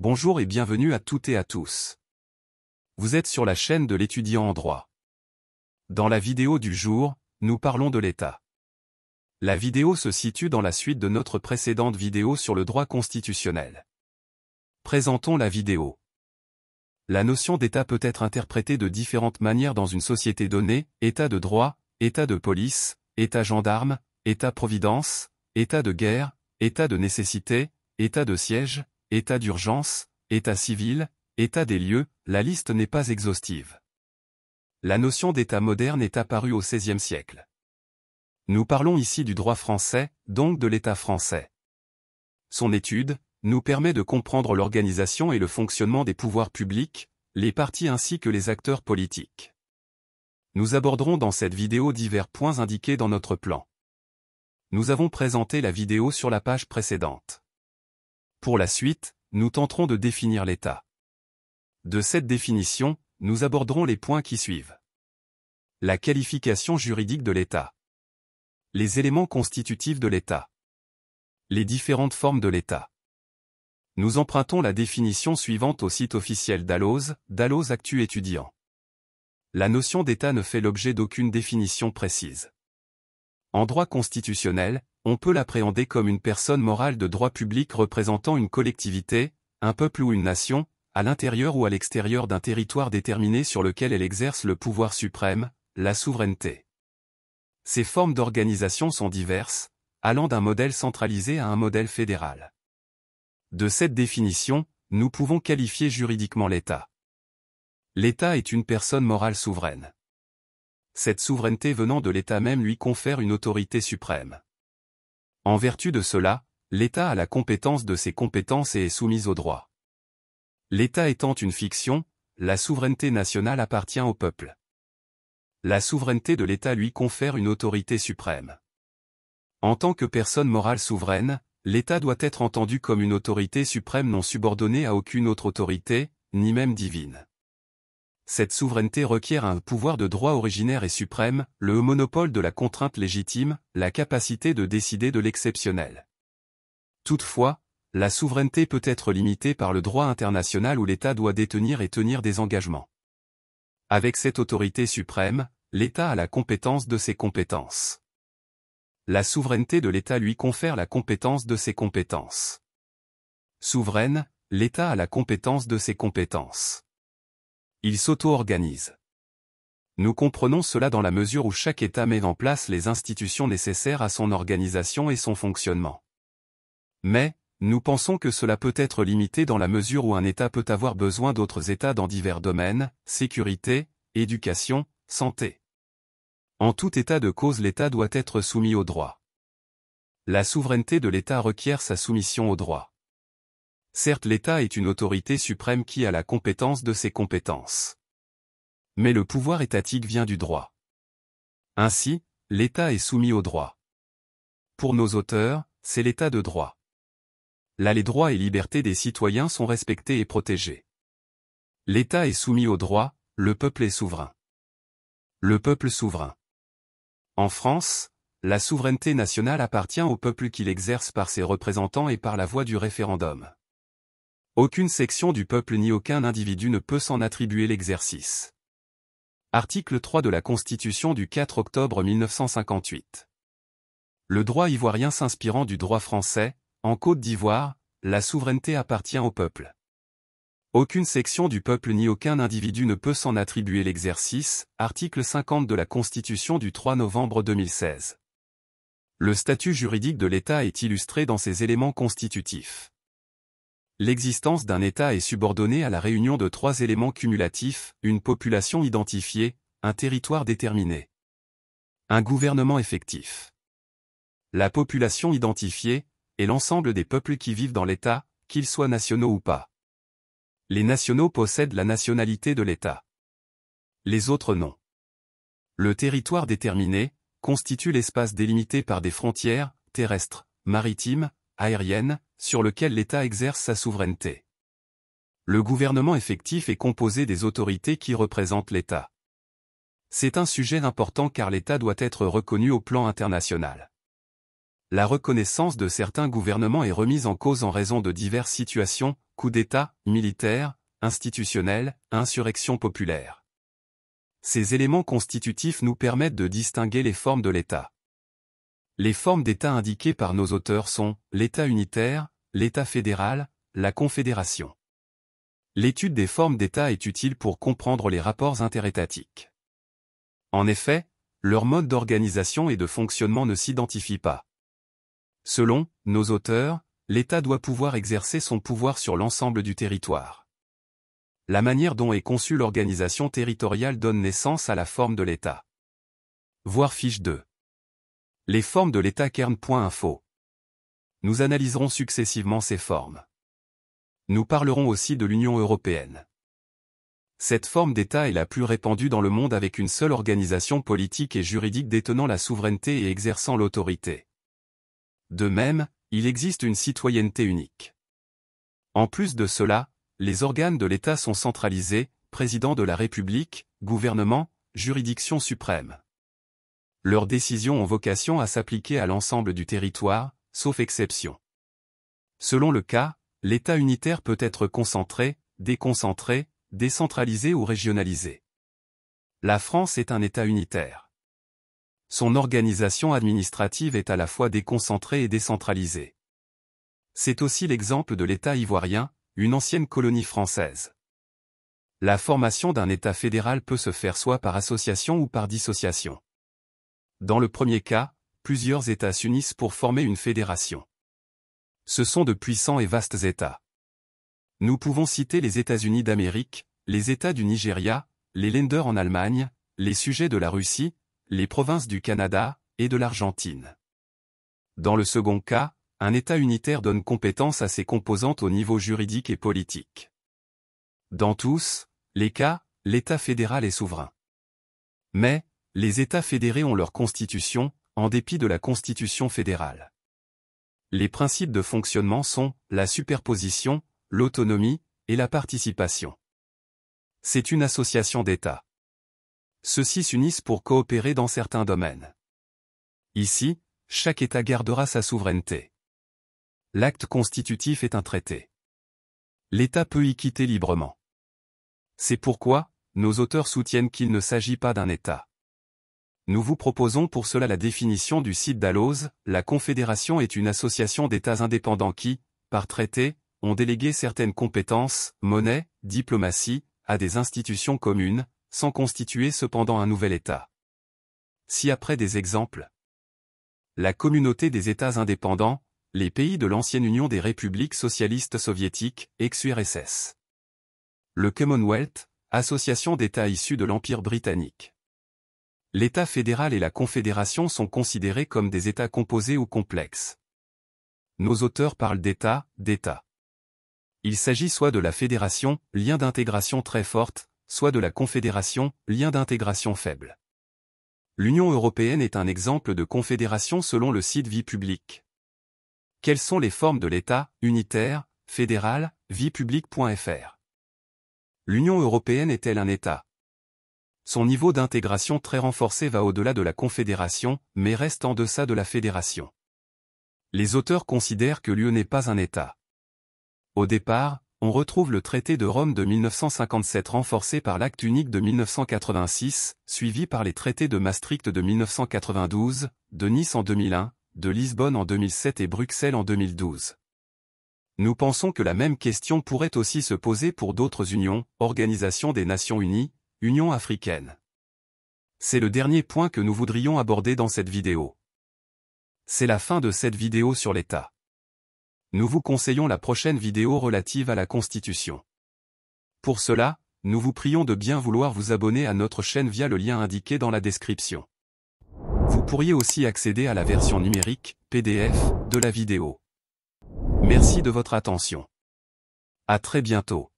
Bonjour et bienvenue à toutes et à tous. Vous êtes sur la chaîne de l'étudiant en droit. Dans la vidéo du jour, nous parlons de l'État. La vidéo se situe dans la suite de notre précédente vidéo sur le droit constitutionnel. Présentons la vidéo. La notion d'État peut être interprétée de différentes manières dans une société donnée, État de droit, État de police, État gendarme, État providence, État de guerre, État de nécessité, État de siège, état d'urgence, état civil, état des lieux, la liste n'est pas exhaustive. La notion d'état moderne est apparue au XVIe siècle. Nous parlons ici du droit français, donc de l'état français. Son étude nous permet de comprendre l'organisation et le fonctionnement des pouvoirs publics, les partis ainsi que les acteurs politiques. Nous aborderons dans cette vidéo divers points indiqués dans notre plan. Nous avons présenté la vidéo sur la page précédente. Pour la suite, nous tenterons de définir l'état. De cette définition, nous aborderons les points qui suivent. La qualification juridique de l'état. Les éléments constitutifs de l'état. Les différentes formes de l'état. Nous empruntons la définition suivante au site officiel d'Alloz, d'Alloz Actu étudiant. La notion d'état ne fait l'objet d'aucune définition précise. En droit constitutionnel, on peut l'appréhender comme une personne morale de droit public représentant une collectivité, un peuple ou une nation, à l'intérieur ou à l'extérieur d'un territoire déterminé sur lequel elle exerce le pouvoir suprême, la souveraineté. Ces formes d'organisation sont diverses, allant d'un modèle centralisé à un modèle fédéral. De cette définition, nous pouvons qualifier juridiquement l'État. L'État est une personne morale souveraine. Cette souveraineté venant de l'État même lui confère une autorité suprême. En vertu de cela, l'État a la compétence de ses compétences et est soumise au droit. L'État étant une fiction, la souveraineté nationale appartient au peuple. La souveraineté de l'État lui confère une autorité suprême. En tant que personne morale souveraine, l'État doit être entendu comme une autorité suprême non subordonnée à aucune autre autorité, ni même divine cette souveraineté requiert un pouvoir de droit originaire et suprême, le monopole de la contrainte légitime, la capacité de décider de l'exceptionnel. Toutefois, la souveraineté peut être limitée par le droit international où l'État doit détenir et tenir des engagements. Avec cette autorité suprême, l'État a la compétence de ses compétences. La souveraineté de l'État lui confère la compétence de ses compétences. Souveraine, l'État a la compétence de ses compétences. Il sauto organise Nous comprenons cela dans la mesure où chaque État met en place les institutions nécessaires à son organisation et son fonctionnement. Mais, nous pensons que cela peut être limité dans la mesure où un État peut avoir besoin d'autres États dans divers domaines, sécurité, éducation, santé. En tout état de cause l'État doit être soumis au droit. La souveraineté de l'État requiert sa soumission au droit. Certes l'État est une autorité suprême qui a la compétence de ses compétences. Mais le pouvoir étatique vient du droit. Ainsi, l'État est soumis au droit. Pour nos auteurs, c'est l'État de droit. Là les droits et libertés des citoyens sont respectés et protégés. L'État est soumis au droit, le peuple est souverain. Le peuple souverain. En France, la souveraineté nationale appartient au peuple qui l'exerce par ses représentants et par la voie du référendum. Aucune section du peuple ni aucun individu ne peut s'en attribuer l'exercice. Article 3 de la Constitution du 4 octobre 1958. Le droit ivoirien s'inspirant du droit français, en Côte d'Ivoire, la souveraineté appartient au peuple. Aucune section du peuple ni aucun individu ne peut s'en attribuer l'exercice, article 50 de la Constitution du 3 novembre 2016. Le statut juridique de l'État est illustré dans ses éléments constitutifs l'existence d'un État est subordonnée à la réunion de trois éléments cumulatifs, une population identifiée, un territoire déterminé. Un gouvernement effectif. La population identifiée est l'ensemble des peuples qui vivent dans l'État, qu'ils soient nationaux ou pas. Les nationaux possèdent la nationalité de l'État. Les autres non. Le territoire déterminé constitue l'espace délimité par des frontières, terrestres, maritimes, aérienne, sur lequel l'État exerce sa souveraineté. Le gouvernement effectif est composé des autorités qui représentent l'État. C'est un sujet important car l'État doit être reconnu au plan international. La reconnaissance de certains gouvernements est remise en cause en raison de diverses situations, coups d'État, militaires, institutionnels, insurrections populaires. Ces éléments constitutifs nous permettent de distinguer les formes de l'État. Les formes d'État indiquées par nos auteurs sont l'État unitaire, l'État fédéral, la Confédération. L'étude des formes d'État est utile pour comprendre les rapports interétatiques. En effet, leur mode d'organisation et de fonctionnement ne s'identifie pas. Selon nos auteurs, l'État doit pouvoir exercer son pouvoir sur l'ensemble du territoire. La manière dont est conçue l'organisation territoriale donne naissance à la forme de l'État. Voir fiche 2. Les formes de l'état kern.info. Nous analyserons successivement ces formes. Nous parlerons aussi de l'Union européenne. Cette forme d'État est la plus répandue dans le monde avec une seule organisation politique et juridique détenant la souveraineté et exerçant l'autorité. De même, il existe une citoyenneté unique. En plus de cela, les organes de l'État sont centralisés, président de la République, gouvernement, juridiction suprême. Leurs décisions ont vocation à s'appliquer à l'ensemble du territoire, sauf exception. Selon le cas, l'État unitaire peut être concentré, déconcentré, décentralisé ou régionalisé. La France est un État unitaire. Son organisation administrative est à la fois déconcentrée et décentralisée. C'est aussi l'exemple de l'État ivoirien, une ancienne colonie française. La formation d'un État fédéral peut se faire soit par association ou par dissociation. Dans le premier cas, plusieurs États s'unissent pour former une fédération. Ce sont de puissants et vastes États. Nous pouvons citer les États-Unis d'Amérique, les États du Nigeria, les Länder en Allemagne, les sujets de la Russie, les provinces du Canada et de l'Argentine. Dans le second cas, un État unitaire donne compétence à ses composantes au niveau juridique et politique. Dans tous les cas, l'État fédéral est souverain. Mais, les États fédérés ont leur constitution, en dépit de la constitution fédérale. Les principes de fonctionnement sont la superposition, l'autonomie et la participation. C'est une association d'États. Ceux-ci s'unissent pour coopérer dans certains domaines. Ici, chaque État gardera sa souveraineté. L'acte constitutif est un traité. L'État peut y quitter librement. C'est pourquoi, nos auteurs soutiennent qu'il ne s'agit pas d'un État. Nous vous proposons pour cela la définition du site d'Alloz. La Confédération est une association d'États indépendants qui, par traité, ont délégué certaines compétences, monnaie, diplomatie, à des institutions communes, sans constituer cependant un nouvel État. Si après des exemples. La communauté des États indépendants, les pays de l'ancienne Union des républiques socialistes soviétiques, ex-URSS. Le Commonwealth, association d'États issus de l'Empire britannique l'État fédéral et la Confédération sont considérés comme des États composés ou complexes. Nos auteurs parlent d'État, d'État. Il s'agit soit de la fédération, lien d'intégration très forte, soit de la confédération, lien d'intégration faible. L'Union européenne est un exemple de confédération selon le site Vie publique. Quelles sont les formes de l'État, unitaire, fédéral, viepublique.fr L'Union européenne est-elle un État son niveau d'intégration très renforcé va au-delà de la Confédération, mais reste en deçà de la Fédération. Les auteurs considèrent que l'UE n'est pas un État. Au départ, on retrouve le traité de Rome de 1957 renforcé par l'acte unique de 1986, suivi par les traités de Maastricht de 1992, de Nice en 2001, de Lisbonne en 2007 et Bruxelles en 2012. Nous pensons que la même question pourrait aussi se poser pour d'autres unions, Organisation des Nations Unies, Union africaine. C'est le dernier point que nous voudrions aborder dans cette vidéo. C'est la fin de cette vidéo sur l'État. Nous vous conseillons la prochaine vidéo relative à la Constitution. Pour cela, nous vous prions de bien vouloir vous abonner à notre chaîne via le lien indiqué dans la description. Vous pourriez aussi accéder à la version numérique, PDF, de la vidéo. Merci de votre attention. À très bientôt.